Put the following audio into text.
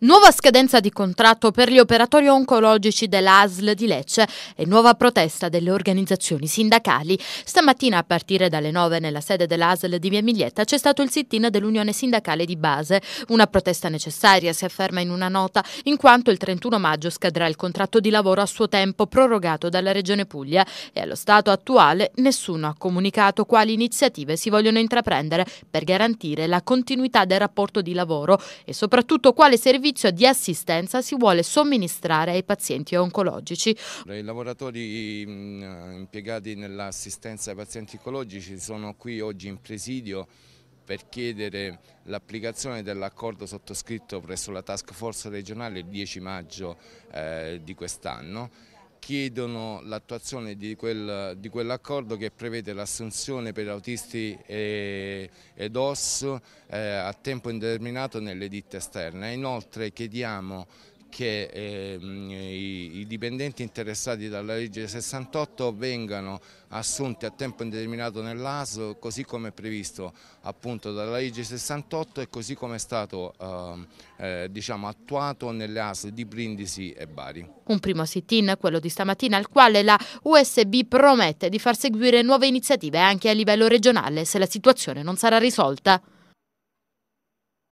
Nuova scadenza di contratto per gli operatori oncologici dell'ASL di Lecce e nuova protesta delle organizzazioni sindacali. Stamattina a partire dalle 9 nella sede dell'ASL di Via Miglietta c'è stato il sit-in dell'Unione Sindacale di Base. Una protesta necessaria, si afferma in una nota, in quanto il 31 maggio scadrà il contratto di lavoro a suo tempo prorogato dalla Regione Puglia e allo stato attuale nessuno ha comunicato quali iniziative si vogliono intraprendere per garantire la continuità del rapporto di lavoro e soprattutto quale servizio servizio di assistenza si vuole somministrare ai pazienti oncologici. I lavoratori mm, impiegati nell'assistenza ai pazienti oncologici sono qui oggi in presidio per chiedere l'applicazione dell'accordo sottoscritto presso la task force regionale il 10 maggio eh, di quest'anno chiedono l'attuazione di, quel, di quell'accordo che prevede l'assunzione per autisti e, ed OS eh, a tempo indeterminato nelle ditte esterne. Inoltre chiediamo che eh, i, i, dipendenti interessati dalla legge 68 vengano assunti a tempo indeterminato nell'ASO così come è previsto appunto dalla legge 68 e così come è stato ehm, eh, diciamo, attuato nelle ASO di Brindisi e Bari. Un primo sit-in, quello di stamattina, al quale la USB promette di far seguire nuove iniziative anche a livello regionale se la situazione non sarà risolta.